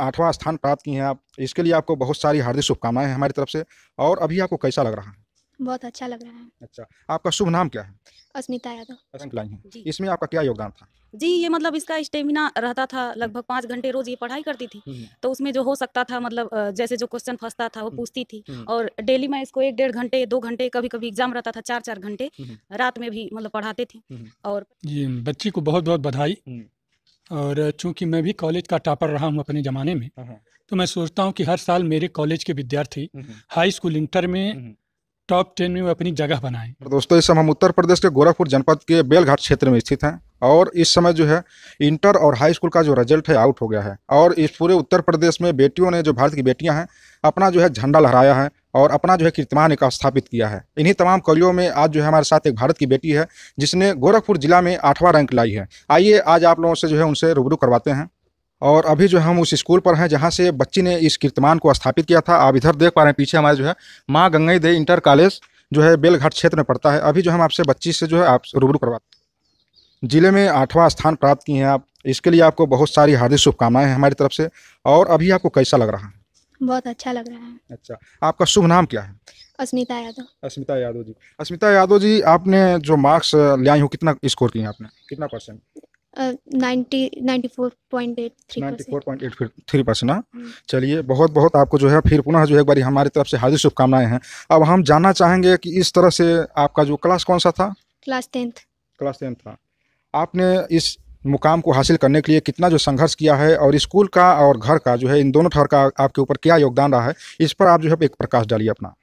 आठवां स्थान प्राप्त किए हैं आप इसके लिए आपको बहुत सारी हार्दिक शुभकामनाएं हैं हमारी तरफ से और अभी आपको कैसा लग रहा है बहुत अच्छा लग रहा है अच्छा आपका शुभ नाम क्या है अस्मिता यादव इसमें आपका क्या योगदान था जी ये मतलब इसका स्टेमिना रहता था लगभग पाँच घंटे रोज ये पढ़ाई करती थी हम्म। तो उसमें जो हो सकता था मतलब जैसे जो क्वेश्चन फंसता था वो हम्म। पूछती थी हम्म। और डेली मैं इसको एक डेढ़ घंटे दो घंटे कभी कभी एग्जाम रहता था चार चार घंटे रात में भी मतलब पढ़ाते थे और जी बच्ची को बहुत बहुत बधाई और चूंकि मैं भी कॉलेज का टॉपर रहा हूँ अपने ज़माने में हाँ, हाँ। तो मैं सोचता हूँ कि हर साल मेरे कॉलेज के विद्यार्थी हाई स्कूल इंटर में टॉप हम्म, टेन हम्म। में वो अपनी जगह बनाए दोस्तों इस समय हम उत्तर प्रदेश के गोरखपुर जनपद के बेलघाट क्षेत्र में स्थित हैं और इस समय जो है इंटर और हाई स्कूल का जो रिजल्ट है आउट हो गया है और इस पूरे उत्तर प्रदेश में बेटियों ने जो भारत की बेटियां हैं अपना जो है झंडा लहराया है और अपना जो है कीर्तिमान एक स्थापित किया है इन्हीं तमाम कवियों में आज जो है हमारे साथ एक भारत की बेटी है जिसने गोरखपुर जिला में आठवां रैंक लाई है आइए आज आप लोगों से जो है उनसे रूबरू करवाते हैं और अभी जो हम उस स्कूल पर हैं जहाँ से बच्ची ने इस कीर्तिमान को स्थापित किया था आप इधर देख पा रहे हैं पीछे हमारे जो है माँ गंगई दे इंटर कॉलेज जो है बेलघाट क्षेत्र में पड़ता है अभी जो हम आपसे बच्ची से जो है आप रूबरू करवाते जिले में आठवां स्थान प्राप्त किए हैं आप इसके लिए आपको बहुत सारी हार्दिक शुभकामनाएं हैं हमारी तरफ से और अभी आपको कैसा लग रहा है बहुत अच्छा लग रहा है अच्छा आपका शुभ नाम क्या है अस्मिता यादव अस्मिता यादव जी अस्मिता यादव जी आपने जो मार्क्स लिया हो कितना स्कोर किया आपने कितना परसेंट थ्री परसेंट हम्म। चलिए बहुत बहुत आपको जो है फिर पुनः जो है एक बार हमारी तरफ से हार्दिक शुभकामनाएं हैं अब हम जानना चाहेंगे कि इस तरह से आपका जो क्लास कौन सा था क्लास टेंथ क्लास टेंथ था आपने इस मुकाम को हासिल करने के लिए कितना जो संघर्ष किया है और स्कूल का और घर का जो है इन दोनों ठहर का आपके ऊपर क्या योगदान रहा है इस पर आप जो है एक प्रकाश डालिए अपना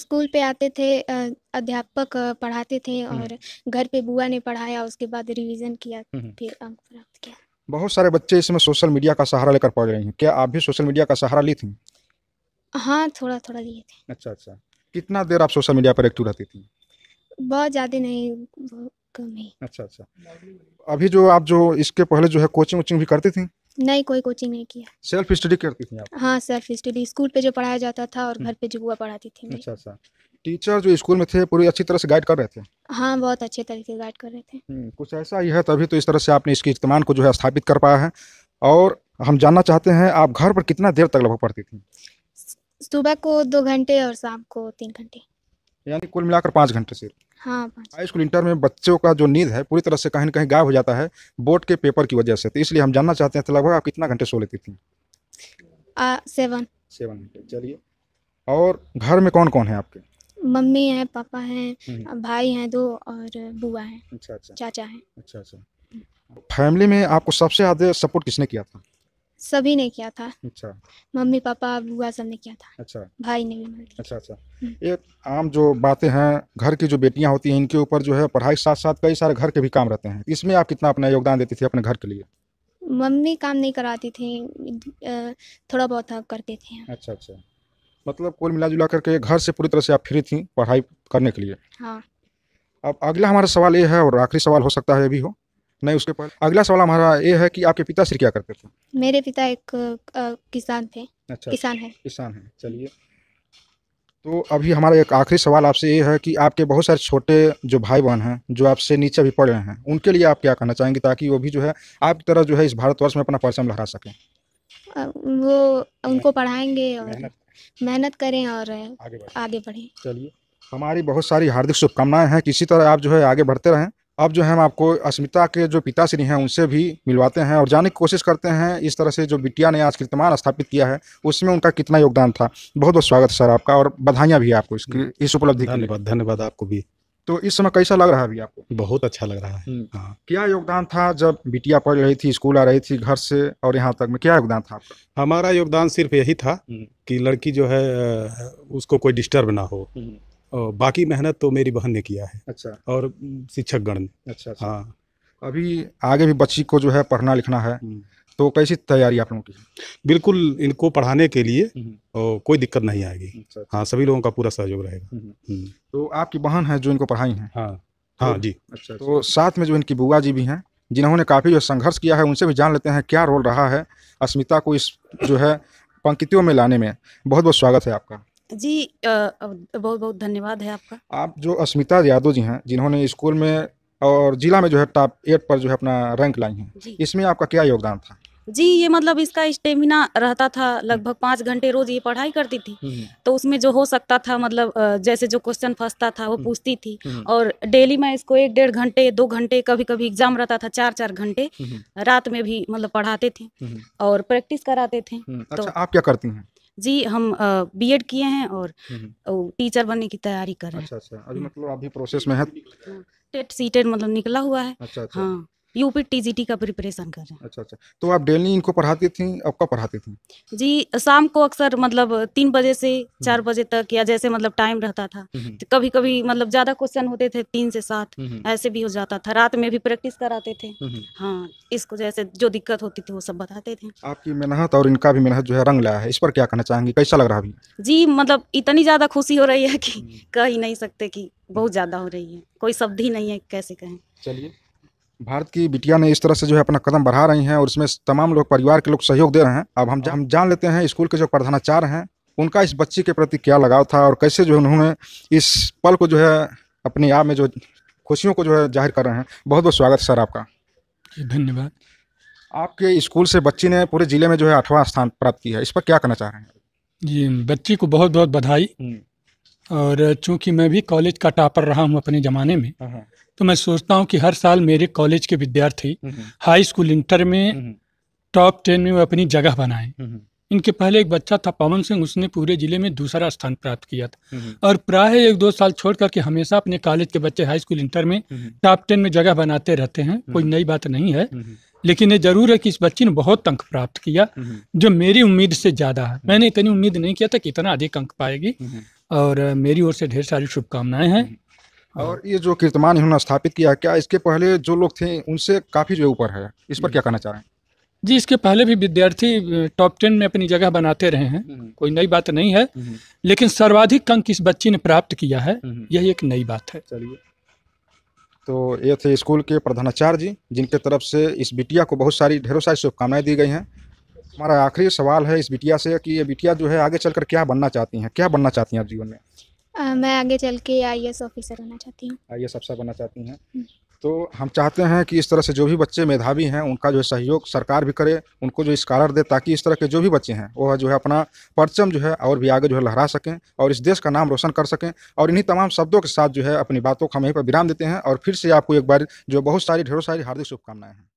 स्कूल पे आते थे अध्यापक पढ़ाते थे हम्म। और घर पे बुआ ने पढ़ाया उसके बाद रिवीजन किया हम्म। फिर अंक प्राप्त किया बहुत सारे बच्चे इसमें सोशल मीडिया का सहारा लेकर पढ़ रहे हैं क्या आप भी सोशल मीडिया का सहारा ली थी हाँ थोड़ा थोड़ा लिए थे अच्छा अच्छा कितना देर आप सोशल मीडिया पर एक्टिव रहती थी बहुत ज़्यादा नहीं कम ही अच्छा अच्छा अभी जो आप जो इसके पहले जो है कोचिंग वोचिंग भी करती थी नहीं कोई कोचिंग नहीं किया सेल्फ स्टडी करती थी आप हाँ सेल्फ स्टडी स्कूल पे जो पढ़ाया जाता था और हम्म। घर पे जो हुआ पढ़ाती थी अच्छा अच्छा टीचर जो स्कूल में थे पूरी अच्छी तरह से गाइड कर रहे थे हाँ बहुत अच्छे तरीके से गाइड कर रहे थे हम्म, कुछ ऐसा ही है तभी तो इस तरह से आपने इसके इज्तमान को जो है स्थापित कर पाया है और हम जानना चाहते हैं आप घर पर कितना देर तक लगभग पढ़ती थी सुबह को दो घंटे और शाम को तीन घंटे यानी कुल मिलाकर पाँच घंटे सिर्फ हाँ हाई स्कूल इंटर में बच्चों का जो नींद है पूरी तरह से कहीं ना कहीं गायब हो जाता है बोर्ड के पेपर की वजह से तो इसलिए हम जानना चाहते हैं तो लगभग आप कितना घंटे सो लेती थी सेवन सेवन घंटे चलिए और घर में कौन कौन है आपके मम्मी है पापा हैं हम्म। भाई हैं दो और बुआ है अच्छा अच्छा चाचा है अच्छा अच्छा फैमिली में आपको सबसे ज़्यादा सपोर्ट किसने किया था सभी ने किया था अच्छा मम्मी पापा बुआ सब ने किया था अच्छा भाई ने भी अच्छा अच्छा ये हम्म। आम जो बातें हैं घर की जो बेटियां होती हैं इनके ऊपर जो है पढ़ाई के साथ साथ कई सारे घर के भी काम रहते हैं इसमें आप कितना अपना योगदान देती थी अपने घर के लिए मम्मी काम नहीं कराती थी थोड़ा बहुत करते थे अच्छा अच्छा मतलब कुल मिला जुला करके घर से पूरी तरह से आप फ्री थी पढ़ाई करने के लिए हाँ अब अगला हमारा सवाल ये है और आखिरी सवाल हो सकता है ये भी हो नहीं उसके पास अगला सवाल हमारा ये है कि आपके पिता श्री क्या करते थे मेरे पिता एक किसान थे अच्छा किसान है किसान है चलिए तो अभी हमारा एक आखिरी सवाल आपसे ये है कि आपके बहुत सारे छोटे जो भाई बहन हैं जो आपसे नीचे भी पढ़ रहे हैं उनके लिए आप क्या कहना चाहेंगे ताकि वो भी जो है आपकी तरह जो है इस भारतवर्ष में अपना परचम लहरा सकें वो उनको पढ़ाएंगे और मेहनत करें और आगे बढ़ें आगे बढ़ें चलिए हमारी बहुत सारी हार्दिक शुभकामनाएं हैं कि इसी तरह आप जो है आगे बढ़ते रहें अब जो है हम आपको अस्मिता के जो पिताश्री हैं उनसे भी मिलवाते हैं और जाने की कोशिश करते हैं इस तरह से जो बिटिया ने आज कीर्तमान स्थापित किया है उसमें उनका कितना योगदान था बहुत बहुत स्वागत सर आपका और बधाइयाँ भी आपको इसकी हम्म। इस उपलब्धि के लिए धन्यवाद आपको भी तो इस समय कैसा लग रहा है अभी आपको बहुत अच्छा लग रहा है हम्म। हाँ। क्या योगदान था जब बिटिया पढ़ रही थी स्कूल आ रही थी घर से और यहाँ तक में क्या योगदान था हमारा योगदान सिर्फ यही था हम्म। कि लड़की जो है उसको कोई डिस्टर्ब ना हो और बाकी मेहनत तो मेरी बहन ने किया है अच्छा और शिक्षक गण ने अच्छा, अच्छा हाँ अभी आगे भी बच्ची को जो है पढ़ना लिखना है हम्म। तो कैसी तैयारी आप लोगों की बिल्कुल इनको पढ़ाने के लिए हम्म। और कोई दिक्कत नहीं आएगी अच्छा, अच्छा। हाँ सभी लोगों का पूरा सहयोग रहेगा हम्म। तो आपकी बहन है जो इनको पढ़ाई है हाँ हाँ तो जी अच्छा तो, तो साथ में जो इनकी बुआ जी भी हैं जिन्होंने काफ़ी जो संघर्ष किया है उनसे भी जान लेते हैं क्या रोल रहा है अस्मिता को इस जो है पंक्तियों में लाने में बहुत बहुत स्वागत है आपका जी बहुत बहुत धन्यवाद है आपका आप जो अस्मिता यादव जी हैं जिन्होंने स्कूल में और जिला में जो है टॉप एट पर जो है अपना रैंक लाई हैं इसमें आपका क्या योगदान था जी ये मतलब इसका स्टेमिना रहता था लगभग पाँच घंटे रोज ये पढ़ाई करती थी हम्म। तो उसमें जो हो सकता था मतलब जैसे जो क्वेश्चन फंसता था वो हम्म। पूछती थी हम्म। और डेली मैं इसको एक डेढ़ घंटे दो घंटे कभी कभी एग्जाम रहता था चार चार घंटे रात में भी मतलब पढ़ाते थे और प्रैक्टिस कराते थे तो अच्छा, आप क्या करती हैं जी हम बीएड किए हैं और टीचर बनने की तैयारी कर रहे हैं अच्छा अच्छा अभी मतलब अभी प्रोसेस में है टेट सीटेट मतलब निकला हुआ है अच्छा, अच्छा। हाँ यूपी टीजीटी का प्रिपरेशन कर रहे हैं अच्छा अच्छा तो आप डेली इनको पढ़ाती थी अब कब पढ़ाती थी जी शाम को अक्सर मतलब तीन बजे से हम्म। चार बजे तक या जैसे मतलब टाइम रहता था हम्म, हम्म। तो कभी कभी मतलब ज्यादा क्वेश्चन होते थे तीन से सात ऐसे भी हो जाता था रात में भी प्रैक्टिस कराते थे हाँ इसको जैसे जो दिक्कत होती थी वो सब बताते थे आपकी मेहनत और इनका भी मेहनत जो है रंग लाया है इस पर क्या कहना चाहेंगे कैसा लग रहा अभी जी मतलब इतनी ज्यादा खुशी हो रही है की कह ही नहीं सकते की बहुत ज्यादा हो रही है कोई शब्द ही नहीं है कैसे कहें चलिए भारत की बिटिया ने इस तरह से जो है अपना कदम बढ़ा रही हैं और इसमें तमाम लोग परिवार के लोग सहयोग दे रहे हैं अब हम हम जान लेते हैं स्कूल के जो प्रधानाचार्य हैं उनका इस बच्ची के प्रति क्या लगाव था और कैसे जो उन्होंने इस पल को जो है अपने आप में जो खुशियों को जो है जाहिर कर रहे हैं बहुत बहुत स्वागत सर आपका धन्यवाद आपके स्कूल से बच्ची ने पूरे ज़िले में जो है आठवां स्थान प्राप्त किया है इस पर क्या कहना चाह रहे हैं जी बच्ची को बहुत बहुत बधाई हम्म। और चूंकि मैं भी कॉलेज का टापर रहा हूँ अपने ज़माने में हाँ, हाँ। तो मैं सोचता हूँ कि हर साल मेरे कॉलेज के विद्यार्थी हम्म, हम्म। हाई स्कूल इंटर में हम्म, टॉप टेन में वो अपनी जगह बनाए इनके पहले एक बच्चा था पवन सिंह उसने पूरे जिले में दूसरा स्थान प्राप्त किया था और प्राय एक दो साल छोड़ करके हमेशा अपने कॉलेज के बच्चे हाई स्कूल इंटर में टॉप टेन में जगह बनाते रहते हैं कोई नई बात नहीं है लेकिन ये जरूर है कि इस बच्ची ने बहुत अंक प्राप्त किया जो मेरी उम्मीद से ज़्यादा है मैंने इतनी उम्मीद नहीं किया था कि इतना अधिक अंक पाएगी और मेरी ओर से ढेर सारी शुभकामनाएं हैं और ये जो कीर्तमान इन्होंने स्थापित किया क्या इसके पहले जो लोग थे उनसे काफ़ी जो ऊपर है इस पर क्या कहना चाह रहे हैं जी इसके पहले भी विद्यार्थी टॉप टेन में अपनी जगह बनाते रहे हैं हम्म। कोई नई बात नहीं है हम्म। लेकिन सर्वाधिक अंक इस बच्ची ने प्राप्त किया है हम्म। यही एक नई बात है चलिए तो ये थे स्कूल के प्रधानाचार्य जी जिनके तरफ से इस बिटिया को बहुत सारी ढेरों सारी शुभकामनाएं दी गई हैं हमारा आखिरी सवाल है इस बिटिया से कि ये बिटिया जो है आगे चलकर क्या बनना चाहती हैं क्या बनना चाहती हैं आप जीवन में मैं आगे चल के आई ऑफिसर बनना चाहती हूँ आई अफसर बनना चाहती हैं हम्म। तो हम चाहते हैं कि इस तरह से जो भी बच्चे मेधावी हैं उनका जो है सहयोग सरकार भी करे उनको जो स्कॉलर दे ताकि इस तरह के जो भी बच्चे हैं वह जो है अपना परचम जो है और भी आगे जो है लहरा सकें और इस देश का नाम रोशन कर सकें और इन्हीं तमाम शब्दों के साथ जो है अपनी बातों को हम यहीं पर विराम देते हैं और फिर से आपको एक बार जो बहुत सारी ढेरों सारी हार्दिक शुभकामनाएं हैं